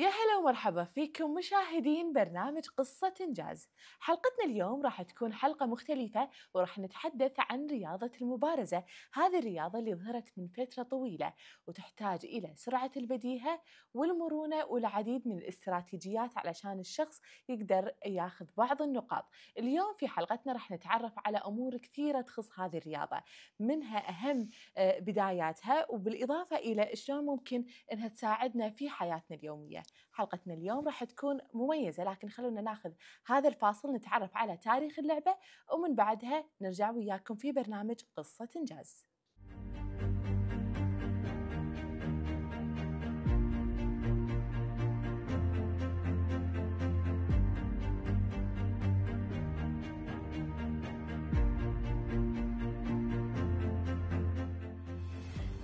يا هلا ومرحبا فيكم مشاهدين برنامج قصة إنجاز حلقتنا اليوم راح تكون حلقة مختلفة وراح نتحدث عن رياضة المبارزة هذه الرياضة اللي ظهرت من فترة طويلة وتحتاج إلى سرعة البديهة والمرونة والعديد من الاستراتيجيات علشان الشخص يقدر ياخذ بعض النقاط اليوم في حلقتنا راح نتعرف على أمور كثيرة تخص هذه الرياضة منها أهم آه، بداياتها وبالإضافة إلى شلون ممكن أنها تساعدنا في حياتنا اليومية حلقتنا اليوم راح تكون مميزة لكن خلونا ناخذ هذا الفاصل نتعرف على تاريخ اللعبة ومن بعدها نرجع وياكم في برنامج قصة إنجاز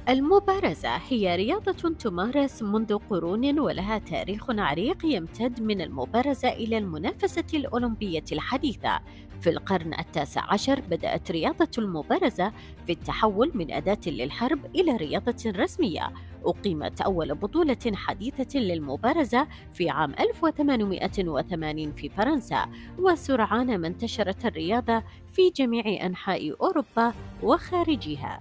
المبارزة هي رياضة تمارس منذ قرون ولها تاريخ عريق يمتد من المبارزة إلى المنافسة الأولمبية الحديثة. في القرن التاسع عشر بدأت رياضة المبارزة في التحول من أداة للحرب إلى رياضة رسمية. أقيمت أول بطولة حديثة للمبارزة في عام 1880 في فرنسا، وسرعان ما انتشرت الرياضة في جميع أنحاء أوروبا وخارجها.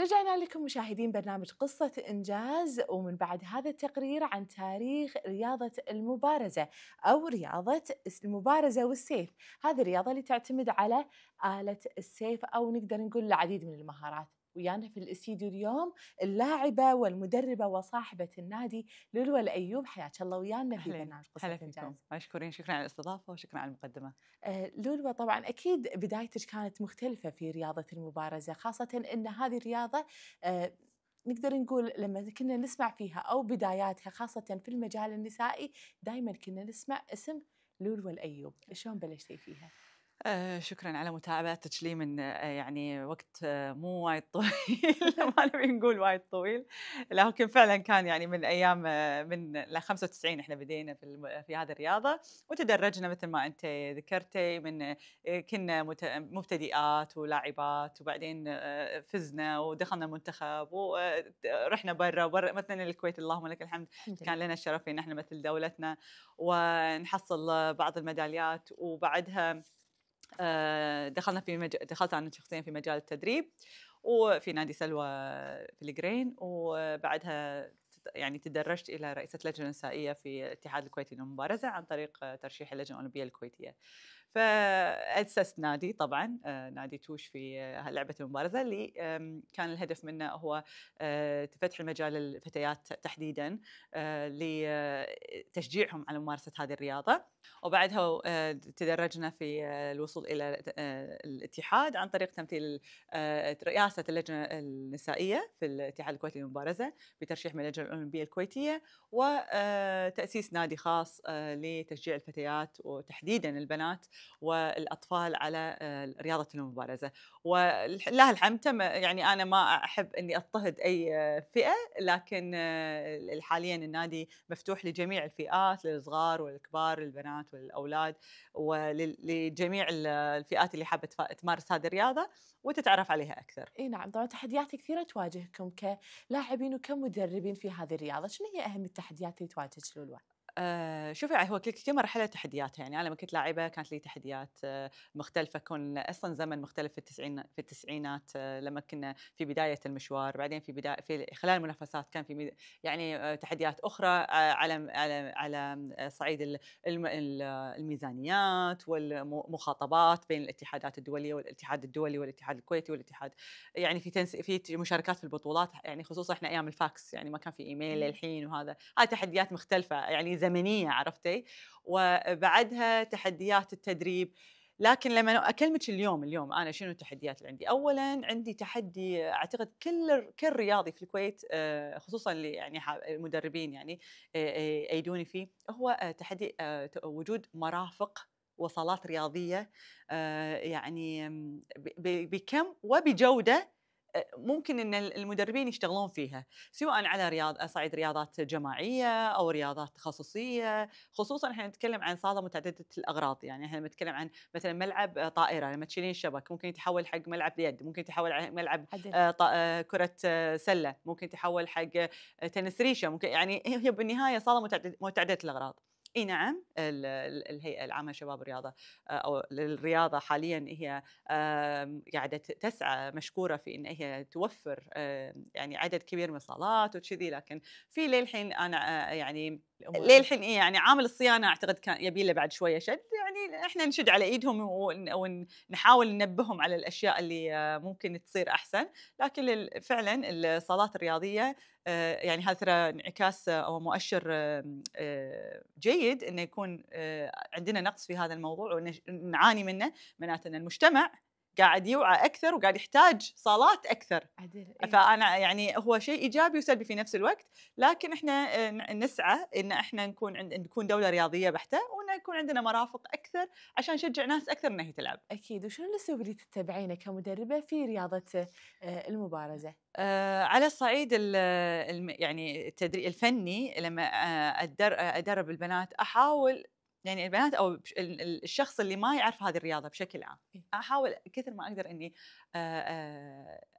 رجعنا لكم مشاهدين برنامج قصة إنجاز ومن بعد هذا التقرير عن تاريخ رياضة المبارزة أو رياضة المبارزة والسيف هذه الرياضة اللي تعتمد على آلة السيف أو نقدر نقول العديد من المهارات ويانا في الاستديو اليوم اللاعبة والمدربة وصاحبة النادي لولو الأيوب حياك الله ويانا في برنامج قصة إنجاز مشكورين شكرا على الاستضافة وشكرا على المقدمة آه لولو طبعا أكيد بدايتك كانت مختلفة في رياضة المبارزة خاصة أن هذه الرياضة آه نقدر نقول لما كنا نسمع فيها أو بداياتها خاصة في المجال النسائي دائما كنا نسمع اسم لولو الأيوب شلون بلشتي فيها؟ آه شكرا على متابعتك لي من آه يعني وقت آه مو وايد طويل ما نبي نقول وايد طويل لكن فعلا كان يعني من ايام آه، من ل 95 احنا بدينا في في هذه الرياضه وتدرجنا مثل ما انت ذكرتي من آه، كنا مبتدئات ولاعبات وبعدين آه، فزنا ودخلنا المنتخب ورحنا برا مثلا الكويت اللهم لك الحمد كان لنا الشرف ان احنا مثل دولتنا ونحصل بعض الميداليات وبعدها آه، دخلنا في مج... دخلت انا شخصيا في مجال التدريب وفي نادي سلوى في الجرين وبعدها يعني تدرجت الى رئيسه لجنه نسائيه في الاتحاد الكويتي للمبارزه عن طريق ترشيح اللجنه الاولمبيه الكويتيه. فاسست نادي طبعا آه، نادي توش في آه، لعبه المبارزه اللي كان الهدف منه هو آه، فتح المجال للفتيات تحديدا لتشجيعهم على ممارسه هذه الرياضه وبعدها تدرجنا في الوصول الى الاتحاد عن طريق تمثيل رئاسه اللجنه النسائيه في الاتحاد الكويتي للمبارزه بترشيح من اللجنه الاولمبيه الكويتيه وتاسيس نادي خاص لتشجيع الفتيات وتحديدا البنات والاطفال على آه، رياضه المبارزه ولله الحمد تم يعني انا ما احب اني اضطهد اي آه، فئه لكن آه، حاليا النادي مفتوح لجميع الفئات للصغار والكبار للبنات والاولاد ولجميع الفئات اللي حابه تمارس هذه الرياضه وتتعرف عليها اكثر. اي نعم طبعا تحديات كثيره تواجهكم كلاعبين وكمدربين في هذه الرياضه، شنو هي اهم التحديات اللي تواجهك الوقت؟ آه، شوفي هو كل مرحله تحدياتها يعني انا لما كنت لاعبه كانت لي تحديات آه، مختلفه كون اصلا زمن مختلف في التسعين في التسعينات آه، لما كنا في بدايه المشوار بعدين في بدايه في خلال المنافسات كان في يعني تحديات اخرى على على على صعيد الميزانيات والمخاطبات بين الاتحادات الدوليه والاتحاد الدولي والاتحاد الكويتي والاتحاد يعني في تنس في مشاركات في البطولات يعني خصوصا احنا ايام الفاكس يعني ما كان في ايميل إمم. الحين وهذا هاي تحديات مختلفه يعني الزمنيه عرفتي وبعدها تحديات التدريب لكن لما اكلمك اليوم اليوم انا شنو التحديات اللي عندي؟ اولا عندي تحدي اعتقد كل كل رياضي في الكويت آه، خصوصا اللي يعني المدربين يعني ايدوني آه، آه، فيه هو تحدي وجود مرافق وصالات رياضيه يعني بكم وبجوده ممكن ان المدربين يشتغلون فيها سواء على رياض صعيد رياضات جماعيه او رياضات تخصصيه خصوصا احنا نتكلم عن صاله متعدده الاغراض يعني احنا نتكلم عن مثلا ملعب طائره لما تشيلين الشبك ممكن يتحول حق ملعب يد ممكن يتحول حق ملعب آه، آه، كره سله ممكن يتحول حق تنس ريشه ممكن يعني هي بالنهايه صاله متعدده الاغراض اي نعم الهيئه العامه لشباب الرياضه آه، او للرياضه حاليا هي قاعده تسعى مشكوره في ان هي توفر يعني عدد كبير من الصالات وكذي لكن في للحين انا آه، يعني للحين إيه يعني عامل الصيانه اعتقد كان يبي له بعد شويه شد يعني احنا نشد على ايدهم ونحاول ننبههم على الاشياء اللي آه، ممكن تصير احسن لكن فعلا الصالات الرياضيه آه، يعني هذا ترى انعكاس آه، او مؤشر جيد انه يكون عندنا نقص في هذا الموضوع ونعاني منه معناته ان المجتمع قاعد يوعى اكثر وقاعد يحتاج صالات اكثر عدل. إيه؟ فانا يعني هو شيء ايجابي وسلبي في نفس الوقت لكن احنا آه، نسعى ان احنا نكون عند نكون دوله رياضيه بحته وان يكون عندنا مرافق اكثر عشان نشجع ناس اكثر انها هي تلعب اكيد وشنو الاسلوب اللي تتبعينه كمدربه في رياضه آه، المبارزه آه، على الصعيد يعني التدريب الفني لما ادرب البنات احاول يعني البنات او الشخص اللي ما يعرف هذه الرياضه بشكل عام إيه. احاول كثر ما اقدر اني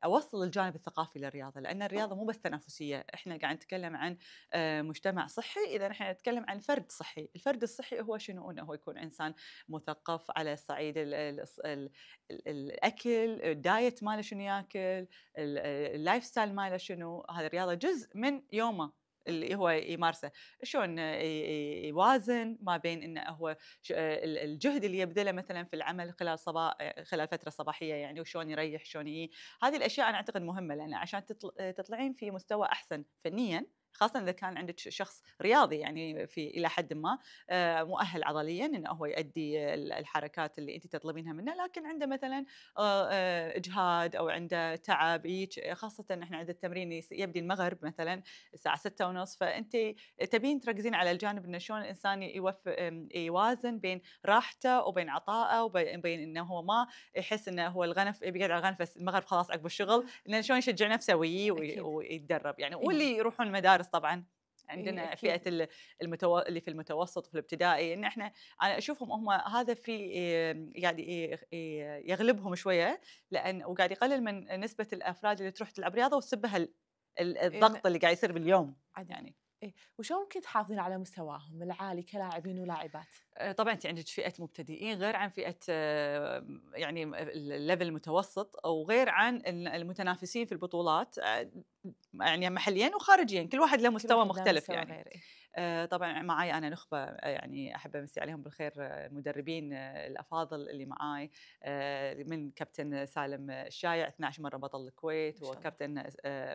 اوصل الجانب الثقافي للرياضه لان الرياضه مو بس تنافسيه احنا قاعد نتكلم عن مجتمع صحي اذا احنا نتكلم عن فرد صحي الفرد الصحي هو شنو انه هو يكون انسان مثقف على صعيد الاكل الدايت ماله شنو ياكل اللايف ستايل ماله شنو هذه الرياضه جزء من يومه اللي هو يمارسه شلون يوازن ما بين انه هو الجهد اللي يبذله مثلا في العمل خلال صباح خلال فتره صباحيه يعني وشلون يريح شلون هذه الاشياء انا اعتقد مهمه لان عشان تطلعين في مستوى احسن فنيا خاصه اذا كان عندك شخص رياضي يعني في الى حد ما آه، مؤهل عضليا انه هو يؤدي الحركات اللي انت تطلبينها منه لكن عنده مثلا آه، آه، اجهاد او عنده تعب خاصه احنا عند التمرين يبدي المغرب مثلا الساعه ستة ونص فانت تبين تركزين على الجانب انه شلون الانسان يوازن بين راحته وبين عطائه وبين انه هو ما يحس انه هو الغنف بيقعد على الغنف بس المغرب خلاص عقب الشغل انه شلون يشجع نفسه ويتدرب يعني إيه. واللي يروحون المدارس المدارس طبعا عندنا إيه، فئه المتو... اللي في المتوسط وفي الابتدائي ان احنا انا اشوفهم هم هذا في يعني إيه، إيه، يغلبهم شويه لان وقاعد يقلل من نسبه الافراد اللي تروح تلعب رياضه وتسبها الضغط اللي قاعد يصير باليوم يعني إيه. وشو ممكن تحافظين على مستواهم العالي كلاعبين ولاعبات؟ آه، طبعا انت عندك فئه مبتدئين غير عن فئه آه، يعني الليفل المتوسط او غير عن المتنافسين في البطولات آه، يعني محليا وخارجيا كل واحد له مستوى واحد مختلف مستوى يعني غيري. طبعا معي انا نخبه يعني احب امسي عليهم بالخير المدربين الافاضل اللي معاي من كابتن سالم الشايع 12 مره بطل الكويت وكابتن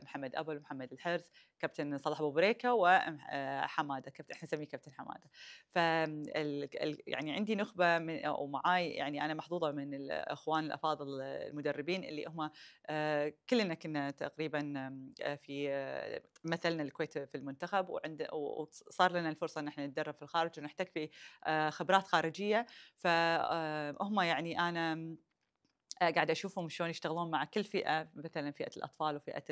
محمد ابل ومحمد الحرز كابتن صلاح ابو بريكه وحماده كابتن احنا نسميه كابتن حماده فال يعني عندي نخبه من او معاي يعني انا محظوظه من الاخوان الافاضل المدربين اللي هم آه، كلنا كنا تقريبا آه، في آه، مثلنا الكويت في المنتخب وعند وصار لنا الفرصه ان احنا نتدرب في الخارج ونحتك في خبرات خارجيه فهم يعني انا قاعد اشوفهم شلون يشتغلون مع كل فئه مثلا فئه الاطفال وفئه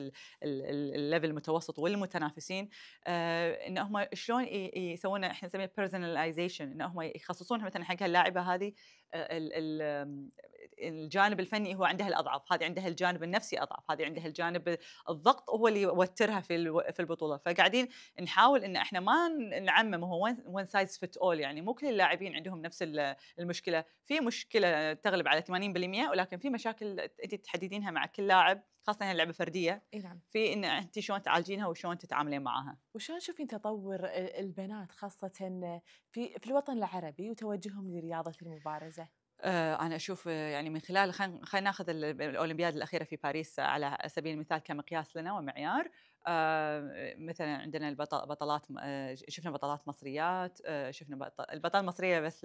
الليفل المتوسط والمتنافسين آه، ان هم شلون يسوون احنا نسميه بيرسوناليزيشن ان هم يخصصون مثلا حق هاللاعبه هذه آه، الجانب الفني هو عندها الاضعف هذه عندها الجانب النفسي اضعف هذه عندها الجانب الضغط هو اللي يوترها في في البطوله فقاعدين نحاول ان احنا ما نعمم هو وان سايز فيت اول يعني مو كل اللاعبين عندهم نفس المشكله في مشكله تغلب على 80% ولكن في مشاكل انت تحددينها مع كل لاعب خاصه هي لعبه فرديه اي نعم في ان انت شلون تعالجينها وشلون تتعاملين معاها وشلون تشوفين تطور البنات خاصه في في الوطن العربي وتوجههم لرياضه المبارزه آه، انا اشوف آه، يعني من خلال خلينا ناخذ الاولمبياد الاخيره في باريس على سبيل المثال كمقياس لنا ومعيار آه، مثلا عندنا البطلات شفنا بطلات مصريات شفنا البطاله المصريه بس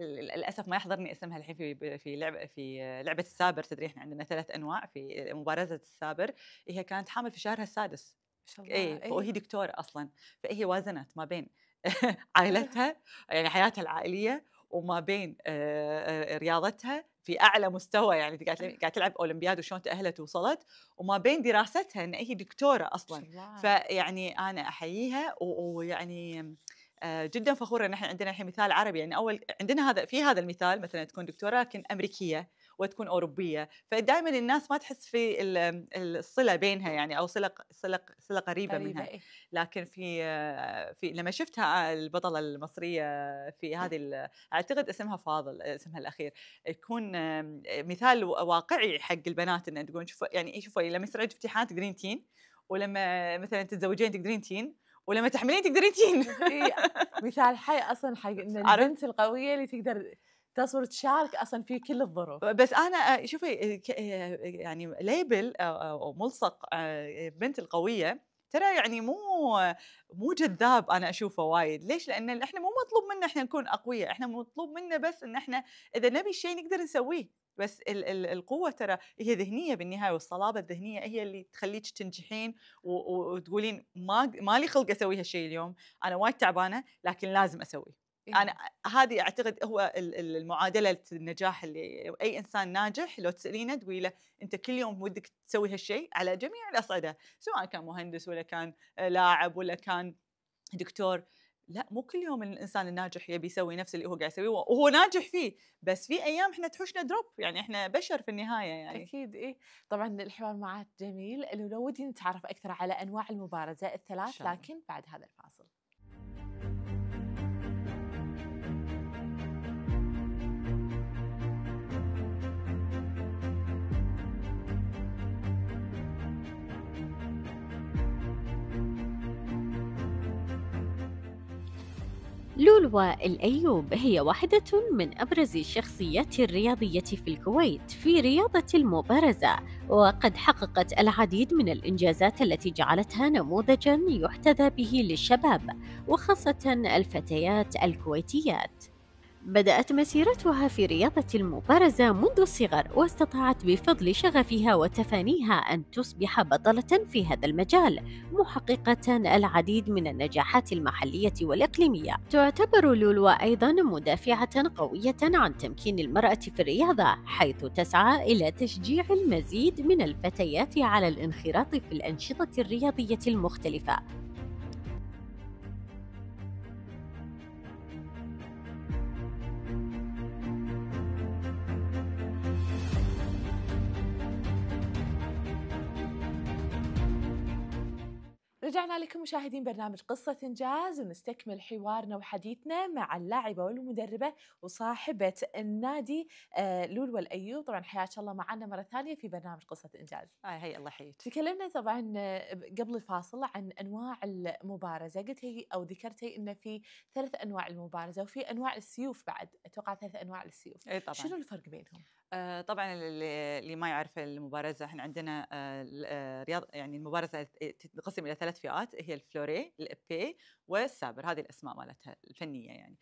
للاسف ما يحضرني اسمها الحين في في لعبه في لعبه السابر تدري احنا عندنا ثلاث انواع في مبارزه السابر هي كانت حامل في شهرها السادس اي إيه. وهي دكتوره اصلا فهي وازنت ما بين عائلتها يعني حياتها العائليه وما بين آه، آه، رياضتها في اعلى مستوى يعني قاعد تلعب اولمبياد وشلون تاهلت ووصلت وما بين دراستها ان هي دكتوره اصلا فيعني انا احييها ويعني آه، جدا فخوره ان احنا عندنا الحين مثال عربي يعني اول عندنا هذا في هذا المثال مثلا تكون دكتوره لكن امريكيه وتكون اوروبيه فدائما الناس ما تحس في الصله بينها يعني او صله صله صله قريبه, منها إيه. لكن في في لما شفتها آه، البطله المصريه في هذه اعتقد اسمها فاضل اسمها الاخير يكون مثال واقعي حق البنات ان تقول شوفوا يعني إيه، شوفوا لما يصير عندك امتحان تقدرين تين ولما مثلا تتزوجين تقدرين تين ولما تحملين تقدرين تين إيه، مثال حي اصلا حق ان البنت القويه اللي تقدر تصور تشارك اصلا في كل الظروف بس انا آه، شوفي آه، آه، يعني ليبل او ملصق بنت القويه ترى يعني مو مو جذاب انا اشوفه وايد ليش لان احنا مو مطلوب منا احنا نكون اقوياء احنا مطلوب منا بس ان احنا اذا نبي شيء نقدر نسويه بس ال ال القوه ترى هي ذهنيه بالنهايه والصلابه الذهنيه هي اللي تخليك تنجحين وتقولين ما ما لي خلق اسوي هالشيء اليوم انا وايد تعبانه لكن لازم اسويه إيه؟ انا هذه اعتقد هو المعادله النجاح اللي اي انسان ناجح لو تسالينه تقولي له انت كل يوم ودك تسوي هالشيء على جميع الاصعده سواء كان مهندس ولا كان لاعب ولا كان دكتور لا مو كل يوم الانسان الناجح يبي يسوي نفس اللي هو قاعد يسويه وهو ناجح فيه بس في ايام احنا تحوشنا دروب يعني احنا بشر في النهايه يعني اكيد ايه طبعا الحوار معك جميل لو ودي نتعرف اكثر على انواع المبارزه الثلاث لكن بعد هذا الفاصل لولوا الأيوب هي واحدة من أبرز الشخصيات الرياضية في الكويت في رياضة المبارزة، وقد حققت العديد من الإنجازات التي جعلتها نموذجًا يحتذى به للشباب، وخاصة الفتيات الكويتيات. بدأت مسيرتها في رياضة المبارزة منذ الصغر واستطاعت بفضل شغفها وتفانيها أن تصبح بطلة في هذا المجال محققة العديد من النجاحات المحلية والإقليمية تعتبر لولو أيضا مدافعة قوية عن تمكين المرأة في الرياضة حيث تسعى إلى تشجيع المزيد من الفتيات على الانخراط في الأنشطة الرياضية المختلفة رجعنا لكم مشاهدين برنامج قصة إنجاز ونستكمل حوارنا وحديثنا مع اللاعبة والمدربة وصاحبة النادي آه، لولو الأيوب طبعا حياك الله معنا مرة ثانية في برنامج قصة إنجاز آه هي الله يحييك تكلمنا طبعا آه، قبل الفاصل عن أنواع المبارزة قلتي أو ذكرتي أن في ثلاث أنواع المبارزة وفي أنواع السيوف بعد أتوقع ثلاث أنواع السيوف أي طبعا. شنو الفرق بينهم؟ آه، طبعا اللي ما يعرف المبارزه احنا عندنا آه، آه، رياض يعني المبارزه تنقسم الى ثلاث فئات هي الفلوري الابي والسابر هذه الاسماء مالتها الفنيه يعني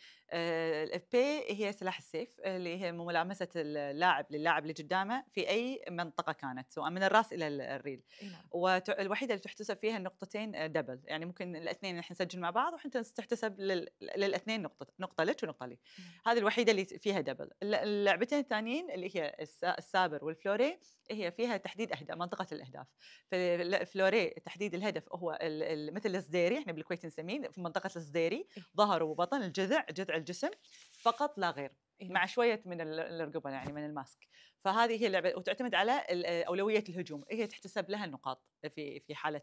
الابي هي سلاح السيف اللي هي ملامسه اللاعب للاعب اللي قدامه في اي منطقه كانت سواء من الراس الى الريل نعم. والوحيده اللي تحتسب فيها النقطتين دبل يعني ممكن الاثنين احنا نسجل مع بعض وحتى تحتسب للاثنين نقطه نقطه لك ونقطه لي نعم. هذه الوحيده اللي فيها دبل اللعبتين الثانيين اللي هي السابر والفلوري هي فيها تحديد اهداف منطقه الاهداف فالفلوري تحديد الهدف هو مثل الصديري احنا بالكويت نسميه في منطقه الصديري إيه. ظهر وبطن الجذع جذع الجسم فقط لا غير إيه. مع شويه من الرقبه يعني من الماسك فهذه هي اللعبه وتعتمد على اولويه الهجوم هي تحتسب لها النقاط في في حاله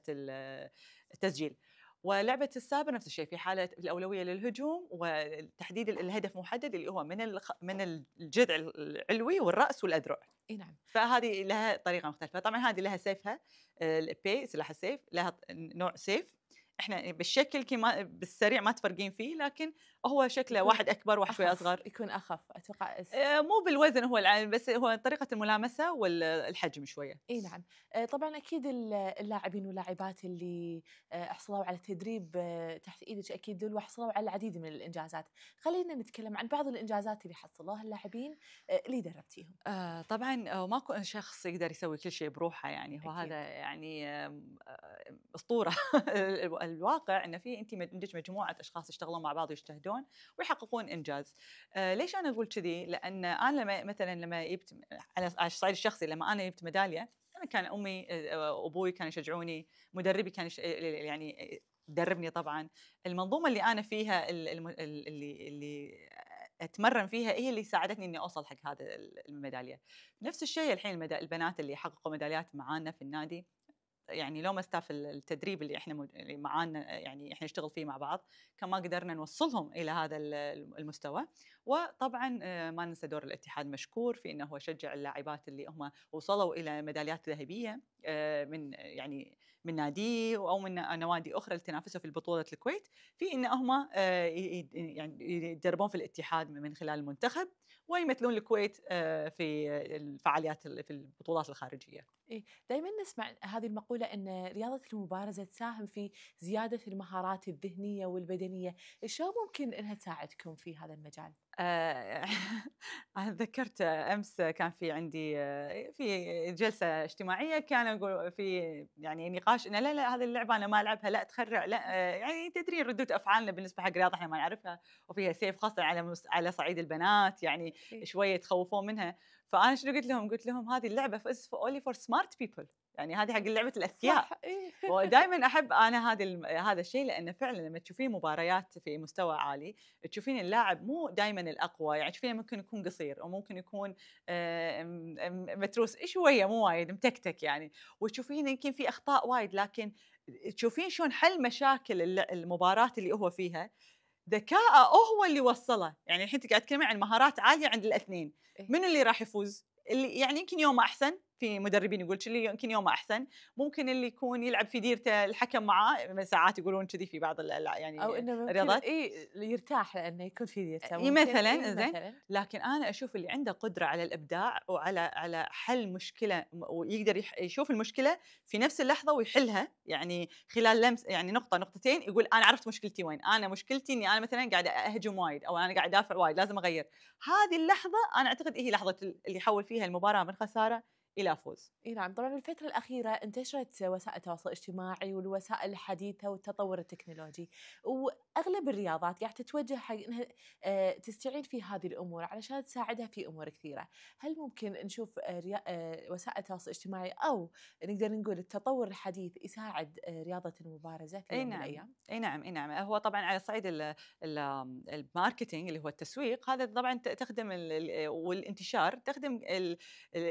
التسجيل ولعبه السابر نفس الشيء في حاله الاولويه للهجوم وتحديد الهدف محدد اللي هو من من الجذع العلوي والراس والاذرع اي نعم فهذه لها طريقه مختلفه طبعا هذه لها سيفها آه، البي سلاح السيف لها نوع سيف احنا يعني بالشكل ما بالسريع ما تفرقين فيه لكن هو شكله واحد اكبر واحد شوي اصغر يكون اخف اتوقع اه مو بالوزن هو العين بس هو طريقه الملامسه والحجم شويه اي نعم آه، طبعا اكيد اللاعبين واللاعبات اللي آه، حصلوا على تدريب آه، تحت ايدك اكيد دول وحصلوا على العديد من الانجازات خلينا نتكلم عن بعض الانجازات اللي حصلوها اللاعبين اللي دربتيهم طبعا ماكو شخص يقدر يسوي كل شيء بروحه يعني وهذا يعني اسطوره الواقع ان في انت عندك مجموعه اشخاص يشتغلون مع بعض ويجتهدون ويحققون انجاز آه، ليش انا اقول كذي لان انا لما مثلا لما جبت على الصعيد الشخصي لما انا جبت ميداليه انا كان امي وابوي آه، آه، كانوا يشجعوني مدربي كان يعني دربني طبعا المنظومه اللي انا فيها اللي اللي اتمرن فيها هي اللي ساعدتني اني اوصل حق هذا الميداليه نفس الشيء الحين البنات اللي حققوا ميداليات معانا في النادي يعني لو ما استاف التدريب اللي احنا اللي معانا يعني احنا نشتغل فيه مع بعض كان ما قدرنا نوصلهم الى هذا المستوى وطبعا آه، ما ننسى دور الاتحاد مشكور في انه هو شجع اللاعبات اللي هم وصلوا الى ميداليات ذهبيه آه، من يعني من ناديه او من نوادي اخرى اللي تنافسوا في بطوله الكويت في ان هم آه، يعني يتدربون في الاتحاد من خلال المنتخب ويمثلون الكويت في الفعاليات في البطولات الخارجيه. إيه دائما نسمع هذه المقولة أن رياضة المبارزة تساهم في زيادة المهارات الذهنية والبدنية شو ممكن أنها تساعدكم في هذا المجال؟ آه، أنا ذكرت امس كان في عندي آه، في جلسه اجتماعيه كانوا أقول في يعني نقاش انه لا لا هذه اللعبه انا ما العبها لا تخرع لا آه، يعني تدري ردود افعالنا بالنسبه حق رياضة احنا ما نعرفها وفيها سيف خاصه على على صعيد البنات يعني شويه يتخوفون منها فانا شنو قلت لهم؟ قلت لهم هذه اللعبه فز اولي فور سمارت بيبل يعني هذه حق لعبه الاذكياء إيه. ودائما احب انا هذا هذا الشيء لانه فعلا لما تشوفين مباريات في مستوى عالي تشوفين اللاعب مو دائما الاقوى يعني تشوفينه ممكن يكون قصير وممكن يكون آه، متروس شويه مو وايد متكتك يعني وتشوفين يمكن في اخطاء وايد لكن تشوفين شلون حل مشاكل المباراه اللي هو فيها ذكائه هو اللي وصله يعني الحين قاعد تتكلمين عن مهارات عاليه عند الاثنين إيه. منو اللي راح يفوز اللي يعني يمكن يوم احسن في مدربين يقول لي يمكن يومه احسن ممكن اللي يكون يلعب في ديرته الحكم معاه ساعات يقولون كذي في بعض يعني او انه الرياضات اي يرتاح لانه يكون في ديرته إيه مثلا إيه زين لكن انا اشوف اللي عنده قدره على الابداع وعلى على حل مشكله ويقدر يشوف المشكله في نفس اللحظه ويحلها يعني خلال لمس يعني نقطه نقطتين يقول انا عرفت مشكلتي وين انا مشكلتي اني انا مثلا قاعده اهجم وايد او انا قاعد ادافع وايد لازم اغير هذه اللحظه انا اعتقد هي إيه لحظه اللي يحول فيها المباراه من خساره الى فوز. اي نعم، طبعا الفتره الاخيره انتشرت وسائل التواصل الاجتماعي والوسائل الحديثه والتطور التكنولوجي، واغلب الرياضات قاعده تتوجه حق انها آه، تستعين في هذه الامور علشان تساعدها في امور كثيره، هل ممكن نشوف آه، آه، وسائل التواصل الاجتماعي او نقدر نقول التطور الحديث يساعد رياضه المبارزه في يوم نعم. من الايام؟ اي نعم اي نعم، هو طبعا على صعيد الماركتينج اللي هو التسويق هذا طبعا تخدم والانتشار تخدم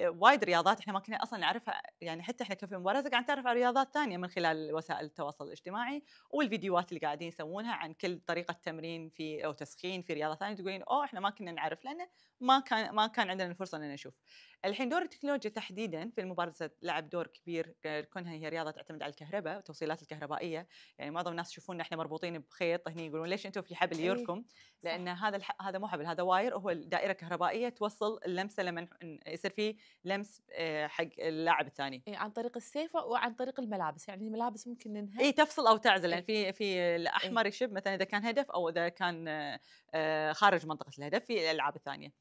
وايد رياضات رياضات احنا ما كنا اصلا نعرفها يعني حتى احنا كفي مبارزه قاعد نتعرف على رياضات ثانيه من خلال وسائل التواصل الاجتماعي والفيديوهات اللي قاعدين يسوونها عن كل طريقه تمرين في او تسخين في رياضه ثانيه تقولين اوه احنا ما كنا نعرف لانه ما كان ما كان عندنا الفرصه ان نشوف الحين دور التكنولوجيا تحديدا في المبارزه لعب دور كبير كونها هي رياضه تعتمد على الكهرباء والتوصيلات الكهربائيه يعني معظم الناس يشوفون احنا مربوطين بخيط هني يقولون ليش انتم في حبل إيه، يوركم لان هذا الح... هذا مو حبل هذا واير وهو دائره كهربائيه توصل اللمسه لما يصير في لمس آه، حق اللاعب الثاني اي عن طريق السيفه وعن طريق الملابس يعني الملابس ممكن انها اي تفصل او تعزل يعني إيه. في في إيه. الاحمر يشب مثلا اذا كان هدف او اذا كان آه، آه، خارج منطقه الهدف في الالعاب الثانيه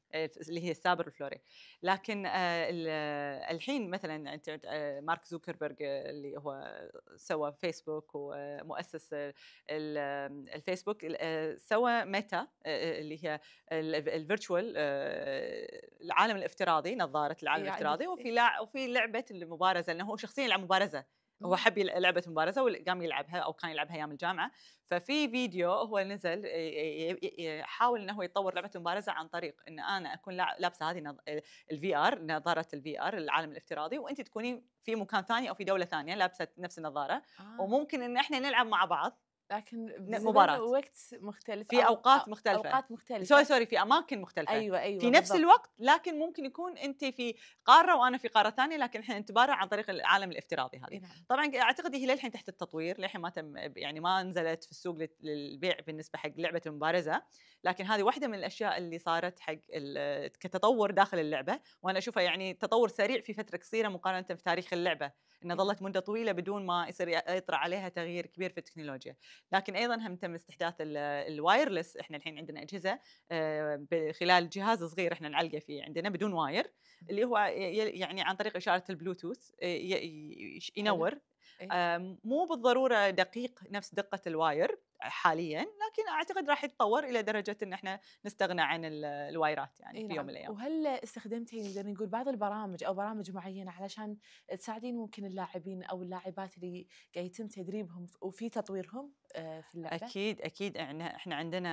اللي هي السابر والفلوري لكن آه، الحين مثلا آه، مارك زوكربيرج آه، اللي هو سوى فيسبوك ومؤسس الفيسبوك سوى ميتا اللي هي الفيرتشوال العالم الافتراضي نظاره العالم إيه، يعني الافتراضي وفي إيه. وفي لعبه المبارزه لانه هو شخصيا يلعب مبارزه هو إيه. حب لعبه مبارزه وقام يلعبها او كان يلعبها ايام الجامعه ففي فيديو هو نزل يحاول إيه، إيه، انه يطور لعبه مبارزه عن طريق ان انا اكون لابسه هذه الفي ار نظاره الفي ار العالم الافتراضي وانت تكونين في مكان ثاني او في دوله ثانيه لابسه نفس النظاره آه. وممكن ان احنا نلعب مع بعض لكن مباراة وقت مختلف في اوقات مختلفة اوقات مختلفة سوري سوري في اماكن مختلفة ايوه ايوه في نفس بالضبط. الوقت لكن ممكن يكون انت في قارة وانا في قارة ثانية لكن احنا نتبارع عن طريق العالم الافتراضي هذا نعم. طبعا اعتقد هي للحين تحت التطوير للحين ما تم يعني ما نزلت في السوق للبيع بالنسبة حق لعبة المبارزة لكن هذه واحدة من الاشياء اللي صارت حق كتطور داخل اللعبة وانا اشوفها يعني تطور سريع في فترة قصيرة مقارنة في تاريخ اللعبة انها نعم. ظلت مده طويله بدون ما يصير يطرا عليها تغيير كبير في التكنولوجيا لكن ايضا هم تم استحداث آه، الوايرلس احنا الحين عندنا اجهزه آه، خلال جهاز صغير احنا نعلقه فيه عندنا بدون واير اللي هو يعني عن طريق اشاره البلوتوث آه، ينور إيه. مو بالضروره دقيق نفس دقه الواير حاليا لكن اعتقد راح يتطور الى درجه ان احنا نستغنى عن الوايرات يعني إيه في يوم من الايام وهل استخدمتي نقدر نقول بعض البرامج او برامج معينه علشان تساعدين ممكن اللاعبين او اللاعبات اللي قاعد يتم تدريبهم وفي تطويرهم آه، في اللعبه اكيد اكيد احنا عندنا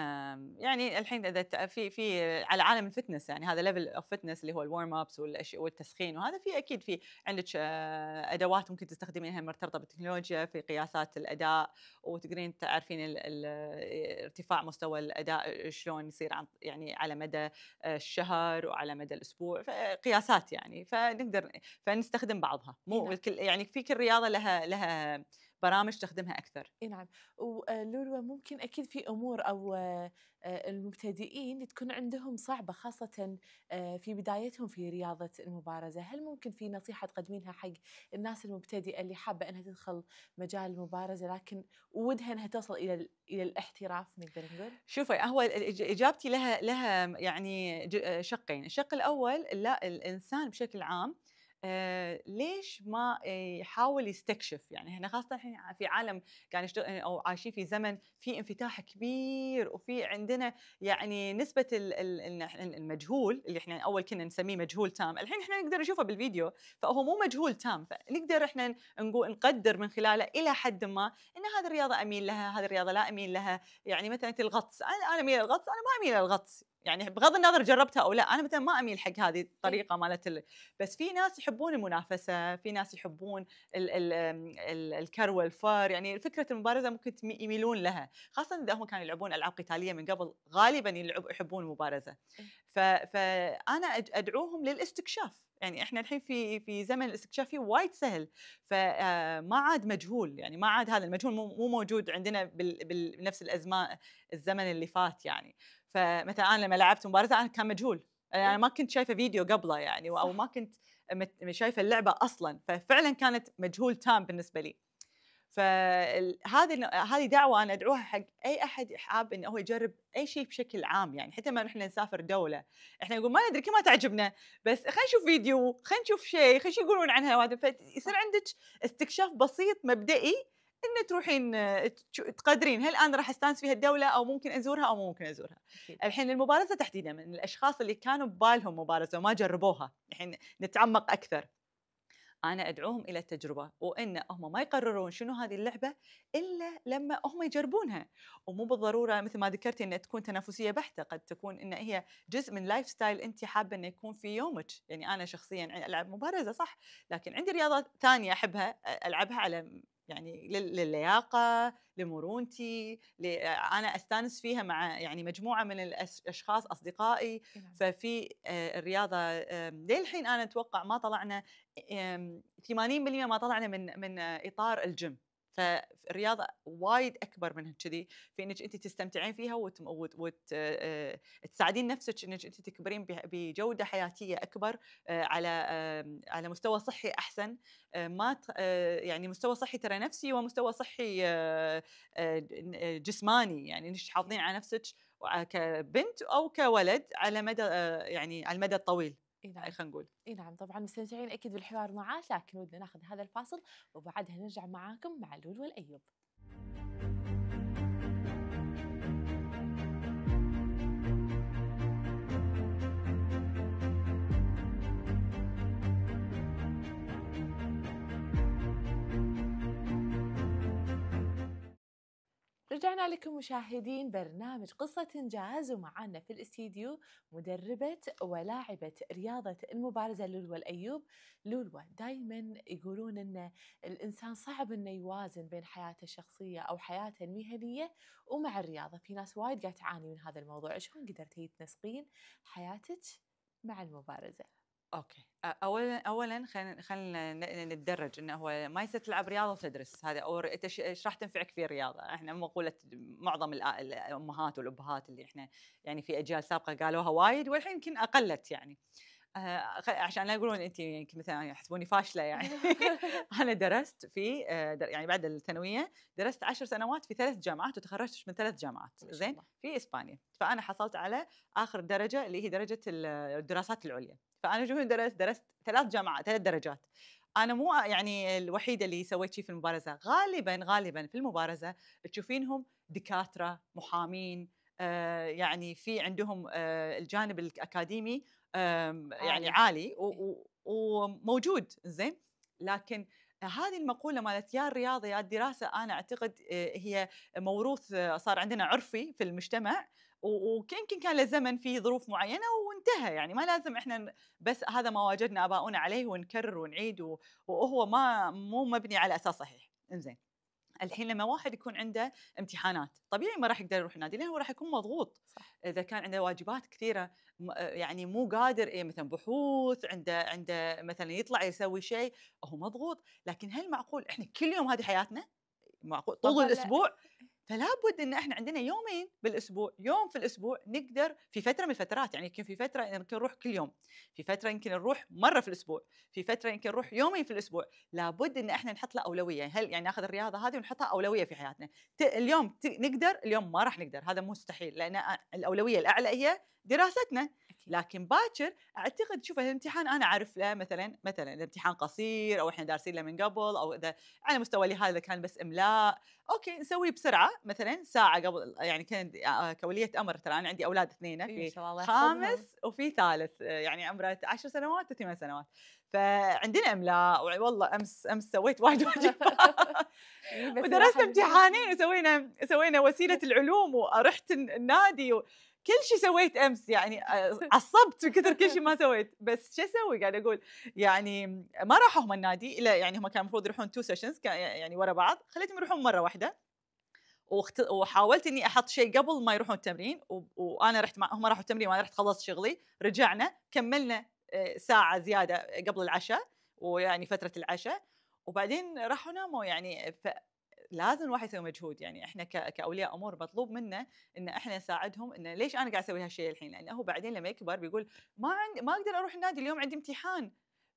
يعني الحين اذا في في على عالم الفتنس يعني هذا ليفل اوف فتنس اللي هو الورم ابس والاشياء والتسخين وهذا في اكيد في عندك آه، ادوات ممكن تستخدمينها مرتبطه بالتكنولوجيا في قياسات الاداء وتقدرين تعرفين ارتفاع مستوى الاداء شلون يصير عن يعني على مدى آه، الشهر وعلى مدى الاسبوع قياسات يعني فنقدر فنستخدم بعضها مو نعم. الكل يعني في كل رياضه لها لها برامج تخدمها اكثر اي نعم ولولو آه، ممكن اكيد في امور او آه، آه، المبتدئين تكون عندهم صعبه خاصه في بدايتهم في رياضه المبارزه هل ممكن في نصيحه تقدمينها حق الناس المبتدئه اللي حابه انها تدخل مجال المبارزه لكن ودها انها توصل الى الى الاحتراف نقدر نقول شوفي هو اجابتي لها لها يعني شقين الشق الاول لا الانسان بشكل عام آه، ليش ما آه، يحاول يستكشف يعني احنا خاصه الحين في عالم قاعد نشتغل آه، او عايشين في زمن في انفتاح كبير وفي عندنا يعني نسبه المجهول اللي احنا اول كنا نسميه مجهول تام الحين احنا نقدر نشوفه بالفيديو فهو مو مجهول تام فنقدر احنا نقول نقدر من خلاله الى حد ما ان هذه الرياضه اميل لها هذه الرياضه لا اميل لها يعني مثلا الغطس انا اميل للغطس انا ما اميل للغطس يعني بغض النظر جربتها او لا انا مثلا ما اميل حق هذه إيه. الطريقه مالت بس في ناس يحبون المنافسه في ناس يحبون ال ال ال الكروه والفار يعني فكره المبارزه ممكن يميلون لها خاصه اذا هم كانوا يلعبون العاب قتاليه من قبل غالبا يلعب يحبون المبارزه إيه. فانا ادعوهم للاستكشاف يعني احنا الحين في في زمن الاستكشاف فيه وايد سهل فما آه، عاد مجهول يعني ما عاد هذا المجهول مو موجود عندنا بنفس الازمان الزمن اللي فات يعني فمثلا انا لما لعبت مبارزه انا كان مجهول انا ما كنت شايفه فيديو قبله يعني او ما كنت شايفه اللعبه اصلا ففعلا كانت مجهول تام بالنسبه لي فهذه هذه دعوه انا ادعوها حق اي احد حاب انه هو يجرب اي شيء بشكل عام يعني حتى ما احنا نسافر دوله احنا نقول ما ندري كم ما تعجبنا بس خلينا نشوف فيديو خلينا نشوف شيء خلينا يقولون عنها فيصير عندك استكشاف بسيط مبدئي ان تروحين تقدرين هل انا راح استانس في هالدوله او ممكن ازورها او ممكن ازورها أكيد. الحين المبارزه تحديدا من الاشخاص اللي كانوا ببالهم مبارزه وما جربوها الحين نتعمق اكثر انا ادعوهم الى التجربه وان هم ما يقررون شنو هذه اللعبه الا لما هم يجربونها ومو بالضروره مثل ما ذكرتي انها تكون تنافسيه بحته قد تكون ان هي جزء من لايف ستايل انت حابه انه يكون في يومك يعني انا شخصيا العب مبارزه صح لكن عندي رياضات ثانيه احبها العبها على يعني للياقه لمرونتي انا استانس فيها مع يعني مجموعه من الاشخاص اصدقائي ففي آه، الرياضه للحين انا اتوقع ما طلعنا 80% ما طلعنا من من اطار الجيم فالرياضه وايد اكبر من كذي في انك انت تستمتعين فيها وتساعدين آه، نفسك انك انت تكبرين بجوده حياتيه اكبر آه، على آه، على مستوى صحي احسن ما يعني مستوى صحي ترى نفسي ومستوى صحي جسماني يعني انك تحافظين على نفسك كبنت او كولد على مدى يعني على المدى الطويل اي نعم. خلينا نقول اي نعم طبعا مستمتعين اكيد بالحوار معاه لكن ودنا ناخذ هذا الفاصل وبعدها نرجع معاكم مع لولو الايوب رجعنا لكم مشاهدين برنامج قصة إنجاز ومعانا في الاستديو مدربة ولاعبة رياضة المبارزة لولو الأيوب لولو دايما يقولون أن الإنسان صعب أنه يوازن بين حياته الشخصية أو حياته المهنية ومع الرياضة في ناس وايد قاعد تعاني من هذا الموضوع شلون قدرتي تنسقين حياتك مع المبارزة اوكي اولا اولا خلينا خلينا نتدرج انه هو ما يصير تلعب رياضه وتدرس هذا او انت ايش راح تنفعك في الرياضه؟ احنا مقوله معظم الامهات والابهات اللي احنا يعني في اجيال سابقه قالوها وايد والحين يمكن اقلت يعني عشان لا يقولون انت يمكن مثلا يحسبوني فاشله يعني انا درست في يعني بعد الثانويه درست عشر سنوات في ثلاث جامعات وتخرجت من ثلاث جامعات زين في اسبانيا فانا حصلت على اخر درجه اللي هي درجه الدراسات العليا فانا جوهن درست درست ثلاث جامعات ثلاث درجات انا مو يعني الوحيده اللي سويت شيء في المبارزه غالبا غالبا في المبارزه تشوفينهم دكاتره محامين آه يعني في عندهم آه الجانب الاكاديمي آه يعني عالي إيه. وموجود زين لكن هذه المقوله مالت يا الرياضه يا الدراسه انا اعتقد آه، هي موروث آه، صار عندنا عرفي في المجتمع ويمكن كان له زمن فيه ظروف معينه وانتهى يعني ما لازم احنا بس هذا ما وجدنا اباؤنا عليه ونكرر ونعيد وهو ما مو مبني على اساس صحيح انزين الحين لما واحد يكون عنده امتحانات طبيعي ما راح يقدر يروح النادي لانه راح يكون مضغوط صح. اذا كان عنده واجبات كثيره يعني مو قادر إيه مثلا بحوث عنده عنده مثلا يطلع يسوي شيء هو مضغوط لكن هل معقول احنا كل يوم هذه حياتنا معقول طول الاسبوع فلا بد ان احنا عندنا يومين بالاسبوع يوم في الاسبوع نقدر في فتره من الفترات يعني يمكن في فتره يمكن نروح كل يوم في فتره يمكن نروح مره في الاسبوع في فتره يمكن نروح يومين في الاسبوع لابد ان احنا نحط له اولويه هل يعني ناخذ الرياضه هذه ونحطها اولويه في حياتنا اليوم نقدر اليوم ما راح نقدر هذا مستحيل لان الاولويه الاعلى هي دراستنا لكن باكر اعتقد شوف الامتحان انا اعرف له مثلا مثلا الامتحان قصير او احنا دارسين له من قبل او اذا على مستوى اللي هذا كان بس املاء اوكي نسويه بسرعه مثلا ساعه قبل يعني كان آه، آه، كوليه امر ترى انا عندي اولاد اثنين في خامس وفي ثالث آه، يعني عمره 10 سنوات وثمان سنوات فعندنا املاء والله امس امس سويت وايد واجبات ودرست امتحانين وسوينا سوينا وسيله العلوم ورحت النادي و... كل شيء سويت امس يعني عصبت من كثر كل شيء ما سويت بس شو اسوي قاعد اقول يعني ما راحوا هم النادي الا يعني هم كان المفروض يروحون تو سيشنز يعني ورا بعض خليتهم يروحون مره واحده وحاولت اني احط شيء قبل ما يروحون التمرين وانا رحت مع هم راحوا التمرين وانا رحت خلصت شغلي رجعنا كملنا ساعه زياده قبل العشاء ويعني فتره العشاء وبعدين راحوا ناموا يعني ف... لازم الواحد يسوي مجهود يعني احنا كاولياء امور مطلوب منا ان احنا نساعدهم انه ليش انا قاعد اسوي هالشيء الحين لانه هو بعدين لما يكبر بيقول ما عندي ما اقدر اروح النادي اليوم عندي امتحان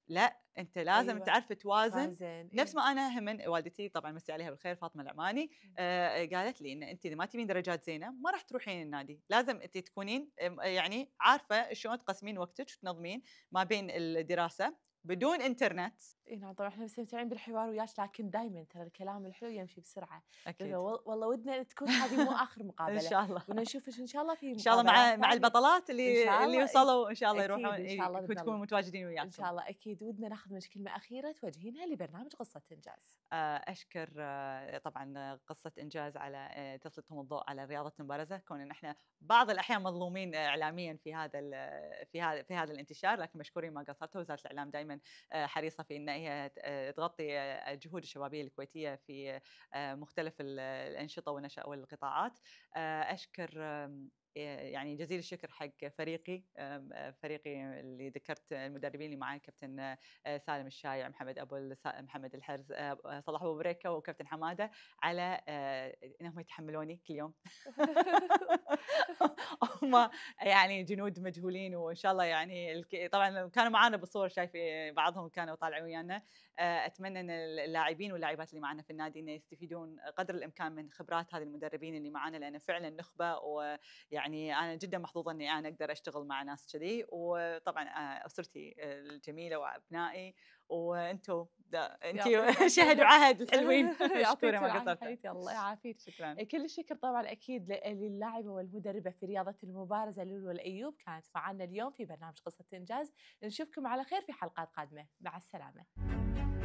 لا انت لازم أيوة. تعرف توازن فازن. نفس إيه. ما انا هم والدتي طبعا مسي عليها بالخير فاطمه العماني آه قالت لي ان انت اذا ما تبين درجات زينه ما راح تروحين النادي لازم انت تكونين يعني عارفه شلون تقسمين وقتك وتنظمين ما بين الدراسه بدون انترنت اي نعم طبعا احنا مستمتعين بالحوار وياك لكن دائما ترى الكلام الحلو يمشي بسرعه اكيد والله ودنا تكون هذه مو اخر مقابله ان شاء الله ونشوفك ان شاء الله في ان شاء الله مع مع البطلات اللي اللي وصلوا ان شاء الله يروحون ان شاء الله وتكونوا متواجدين وياكم ان شاء الله اكيد ودنا ناخذ منك كلمه اخيره توجهينها لبرنامج قصه انجاز آه، اشكر آه، طبعا قصه انجاز على آه، تسلطهم الضوء على رياضه المبارزه كون ان احنا بعض الاحيان مظلومين اعلاميا في هذا في هذا في هذا الانتشار لكن مشكورين ما قصرتوا وزاره الاعلام دائما حريصه في ان هي آه، تغطي آه، الجهود الشبابيه الكويتيه في آه، مختلف الانشطه والقطاعات اشكر آه، يعني جزيل الشكر حق فريقي آه، فريقي اللي ذكرت المدربين اللي معي كابتن آه، سالم الشايع محمد ابو محمد الحرز صلاح ابو بريكه وكابتن حماده على انهم يتحملوني كل يوم هم يعني جنود مجهولين وان شاء الله يعني طبعا كانوا معانا بالصور شايفين بعضهم كانوا طالعين ويانا اتمنى ان اللاعبين واللاعبات اللي معنا في النادي انه يستفيدون قدر الامكان من خبرات هذه المدربين اللي معنا لان فعلا نخبه ويعني يعني انا جدا محظوظه اني انا اقدر اشتغل مع ناس كذي وطبعا آه، اسرتي الجميله وابنائي وانتم انت شهد وعهد الحلوين يعطيك ما قصرت الله يعافيك شكرا إيه، كل الشكر طبعا اكيد للاعبه والمدربه في رياضه المبارزه لولو الايوب كانت معنا اليوم في برنامج قصه انجاز نشوفكم على خير في حلقات قادمه مع السلامه